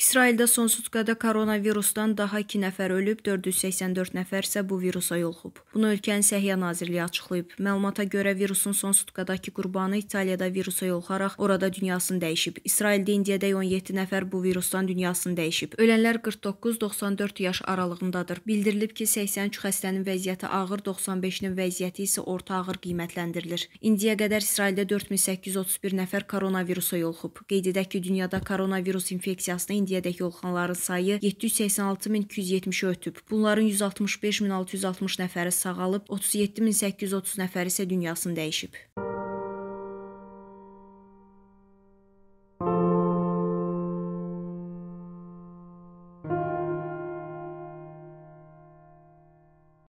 İsraildə son sutqada koronavirusdan daha 2 nəfər ölüb, 484 nəfər isə bu virusa yoluxub. Bunu ölkənin Səhiyyə Nazirliyi açıqlayıb. Məlumata görə virusun son sutqadakı qurbanı İtaliyada virusa yoluxaraq orada dünyasını dəyişib. İsraildə indiyədək 17 nəfər bu virusdan dünyasını dəyişib. Ölənlər 49-94 yaş aralığındadır. Bildirilib ki, 83 xəstənin vəziyyəti ağır, 95-nin vəziyyəti isə orta ağır qiymətləndirilir. İndiyə qədər İsraildə 4831 nəfər koronavirusa yoluxub. Qeyd edək ki, dünyada koronavirus infeksiyasına indiyədək yolxanların sayı 786270-i ötüb. Bunların 165660 nəfəri sağalıb, 37830 nəfəri isə dünyasını dəyişib.